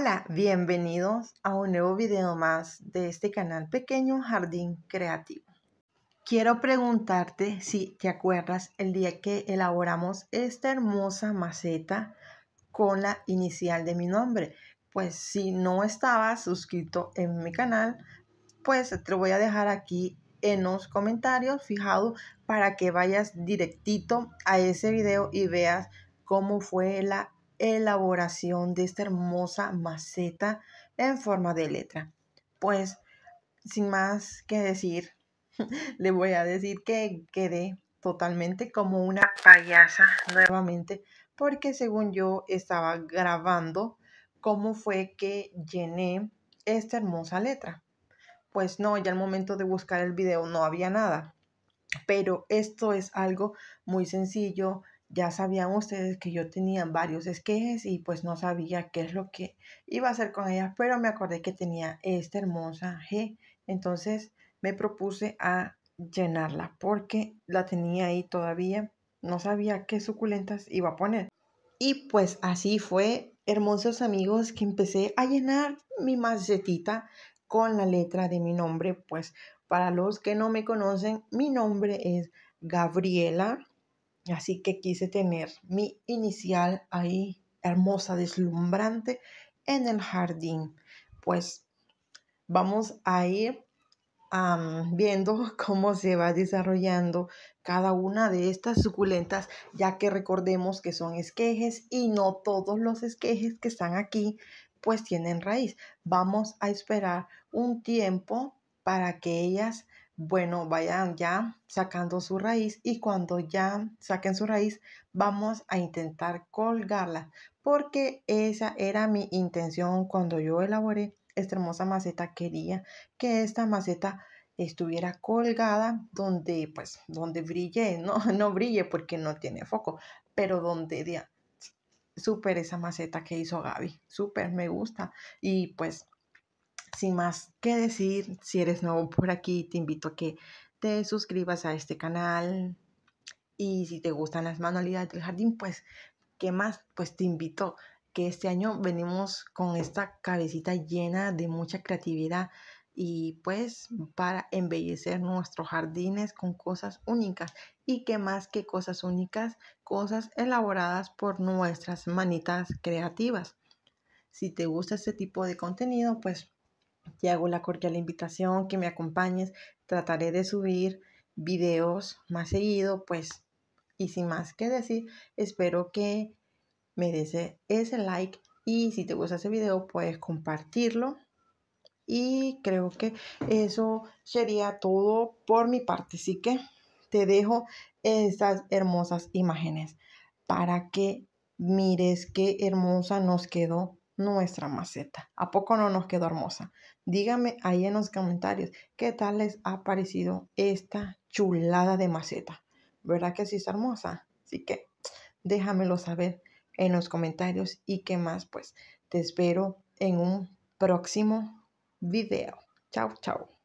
Hola, bienvenidos a un nuevo video más de este canal Pequeño Jardín Creativo. Quiero preguntarte si te acuerdas el día que elaboramos esta hermosa maceta con la inicial de mi nombre. Pues si no estabas suscrito en mi canal, pues te voy a dejar aquí en los comentarios fijado para que vayas directito a ese video y veas cómo fue la elaboración de esta hermosa maceta en forma de letra. Pues, sin más que decir, le voy a decir que quedé totalmente como una payasa nuevamente, porque según yo estaba grabando cómo fue que llené esta hermosa letra. Pues no, ya al momento de buscar el video no había nada. Pero esto es algo muy sencillo, ya sabían ustedes que yo tenía varios esquejes y pues no sabía qué es lo que iba a hacer con ellas, pero me acordé que tenía esta hermosa G. Entonces me propuse a llenarla porque la tenía ahí todavía. No sabía qué suculentas iba a poner. Y pues así fue, hermosos amigos, que empecé a llenar mi macetita con la letra de mi nombre. Pues para los que no me conocen, mi nombre es Gabriela Así que quise tener mi inicial ahí, hermosa, deslumbrante, en el jardín. Pues vamos a ir viendo cómo se va desarrollando cada una de estas suculentas, ya que recordemos que son esquejes y no todos los esquejes que están aquí pues tienen raíz. Vamos a esperar un tiempo para que ellas bueno, vayan ya sacando su raíz y cuando ya saquen su raíz vamos a intentar colgarla porque esa era mi intención cuando yo elaboré esta hermosa maceta. Quería que esta maceta estuviera colgada donde pues donde brille, no, no brille porque no tiene foco, pero donde super esa maceta que hizo Gaby, super me gusta y pues sin más que decir, si eres nuevo por aquí, te invito a que te suscribas a este canal y si te gustan las manualidades del jardín, pues, ¿qué más? Pues te invito que este año venimos con esta cabecita llena de mucha creatividad y pues para embellecer nuestros jardines con cosas únicas y qué más que cosas únicas, cosas elaboradas por nuestras manitas creativas. Si te gusta este tipo de contenido, pues te hago la cordial invitación que me acompañes. Trataré de subir videos más seguido, pues, y sin más que decir, espero que me des e, ese like y si te gusta ese video puedes compartirlo. Y creo que eso sería todo por mi parte. Así que te dejo estas hermosas imágenes para que mires qué hermosa nos quedó nuestra maceta. ¿A poco no nos quedó hermosa? Dígame ahí en los comentarios qué tal les ha parecido esta chulada de maceta. ¿Verdad que sí está hermosa? Así que déjamelo saber en los comentarios y qué más pues te espero en un próximo video. Chao, chao.